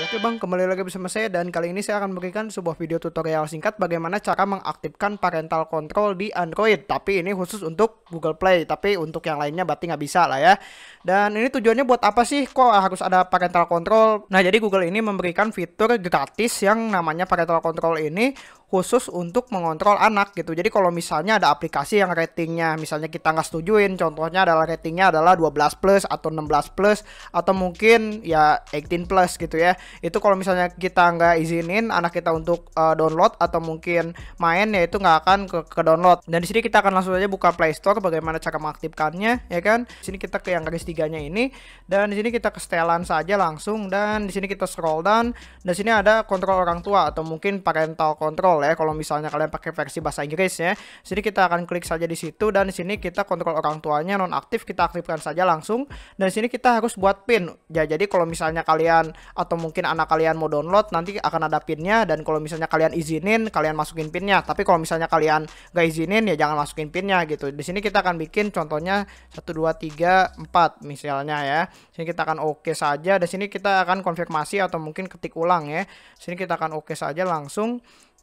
Oke Bang, kembali lagi bersama saya dan kali ini saya akan memberikan sebuah video tutorial singkat bagaimana cara mengaktifkan parental control di Android. Tapi ini khusus untuk Google Play, tapi untuk yang lainnya berarti nggak bisa lah ya. Dan ini tujuannya buat apa sih kok harus ada parental control? Nah jadi Google ini memberikan fitur gratis yang namanya parental control ini khusus untuk mengontrol anak gitu. Jadi kalau misalnya ada aplikasi yang ratingnya misalnya kita nggak setujuin, contohnya adalah ratingnya adalah 12 plus atau 16 plus atau mungkin ya 18 plus gitu ya. Itu kalau misalnya kita nggak izinin anak kita untuk uh, download atau mungkin main ya itu nggak akan ke, ke download. Dan di sini kita akan langsung aja buka Play Store bagaimana cara mengaktifkannya ya kan. Di sini kita ke yang garis tiganya ini dan di sini kita ke setelan saja langsung dan di sini kita scroll down. dan Di sini ada kontrol orang tua atau mungkin parental control ya kalau misalnya kalian pakai versi bahasa Inggris ya. Jadi kita akan klik saja di situ dan di sini kita kontrol orang tuanya nonaktif kita aktifkan saja langsung. Dan di sini kita harus buat pin. Ya jadi kalau misalnya kalian atau mungkin anak kalian mau download nanti akan ada pinnya dan kalau misalnya kalian izinin kalian masukin pinnya. Tapi kalau misalnya kalian gak izinin ya jangan masukin pinnya gitu. Di sini kita akan bikin contohnya satu dua tiga empat misalnya ya. sini kita akan oke okay saja. Di sini kita akan konfirmasi atau mungkin ketik ulang ya. Di sini kita akan oke okay saja langsung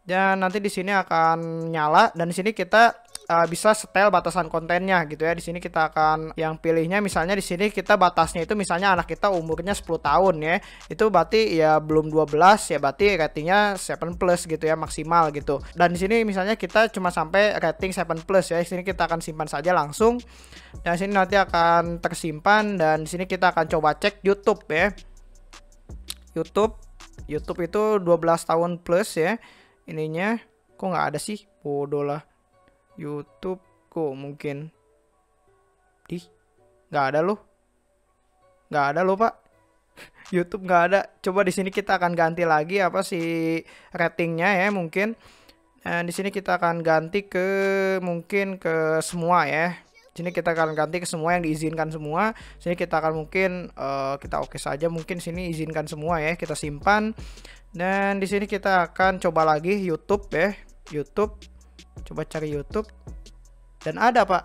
dan nanti di sini akan nyala dan di sini kita uh, bisa setel batasan kontennya gitu ya. Di sini kita akan yang pilihnya misalnya di sini kita batasnya itu misalnya anak kita umurnya 10 tahun ya. Itu berarti ya belum 12 ya berarti ratingnya 7 plus gitu ya maksimal gitu. Dan di sini misalnya kita cuma sampai rating 7 plus ya. Di sini kita akan simpan saja langsung. Dan di sini nanti akan tersimpan dan di sini kita akan coba cek YouTube ya. YouTube YouTube itu 12 tahun plus ya ininya kok nggak ada sih bodoh lah YouTube kok mungkin di nggak ada loh nggak ada loh pak YouTube nggak ada coba di sini kita akan ganti lagi apa sih ratingnya ya mungkin dan nah, di sini kita akan ganti ke mungkin ke semua ya sini kita akan ganti ke semua yang diizinkan semua sini kita akan mungkin uh, kita oke okay saja mungkin sini izinkan semua ya kita simpan dan di sini kita akan coba lagi YouTube ya, YouTube. Coba cari YouTube. Dan ada pak,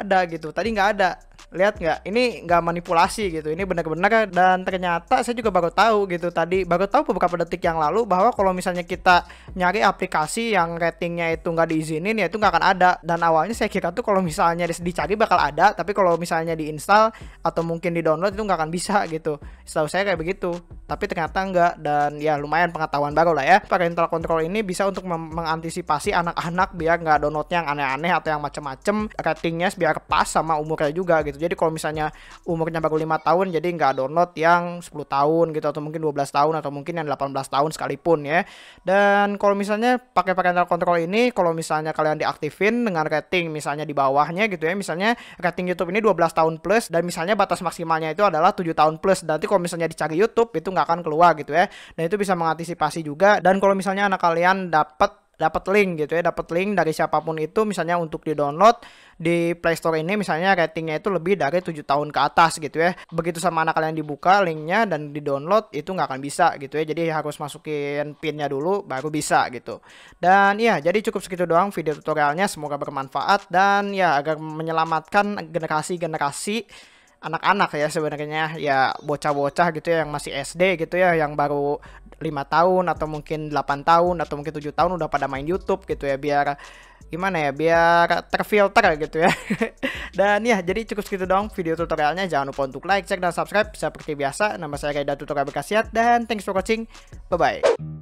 ada gitu. Tadi nggak ada. Lihat nggak? Ini nggak manipulasi gitu. Ini benar-benar kan. dan ternyata saya juga baru tahu gitu tadi. Baru tahu beberapa detik yang lalu bahwa kalau misalnya kita nyari aplikasi yang ratingnya itu nggak diizinin ya itu nggak akan ada. Dan awalnya saya kira tuh kalau misalnya dicari bakal ada, tapi kalau misalnya diinstal atau mungkin di download itu nggak akan bisa gitu. Setahu saya kayak begitu tapi ternyata enggak dan ya lumayan pengetahuan baru lah ya parental control ini bisa untuk mengantisipasi anak-anak biar nggak downloadnya yang aneh-aneh atau yang macem-macem ratingnya biar pas sama umurnya juga gitu jadi kalau misalnya umurnya baru lima tahun jadi nggak download yang 10 tahun gitu atau mungkin 12 tahun atau mungkin yang 18 tahun sekalipun ya dan kalau misalnya pakai parental control ini kalau misalnya kalian diaktifin dengan rating misalnya di bawahnya gitu ya misalnya rating YouTube ini 12 tahun plus dan misalnya batas maksimalnya itu adalah 7 tahun plus nanti kalau misalnya dicari YouTube itu nggak akan keluar gitu ya. Dan itu bisa mengantisipasi juga. Dan kalau misalnya anak kalian dapat dapat link gitu ya, dapat link dari siapapun itu misalnya untuk di-download di Play Store ini misalnya ratingnya itu lebih dari 7 tahun ke atas gitu ya. Begitu sama anak kalian dibuka linknya dan di-download itu nggak akan bisa gitu ya. Jadi harus masukin pinnya dulu baru bisa gitu. Dan ya jadi cukup segitu doang video tutorialnya semoga bermanfaat dan ya agar menyelamatkan generasi-generasi anak-anak ya sebenarnya ya bocah-bocah gitu ya yang masih SD gitu ya yang baru lima tahun atau mungkin 8 tahun atau mungkin tujuh tahun udah pada main YouTube gitu ya biar gimana ya biar terfilter gitu ya dan ya jadi cukup segitu dong video tutorialnya jangan lupa untuk like, share, dan subscribe seperti biasa nama saya Reda Tutorial Berkasiat dan thanks for watching bye bye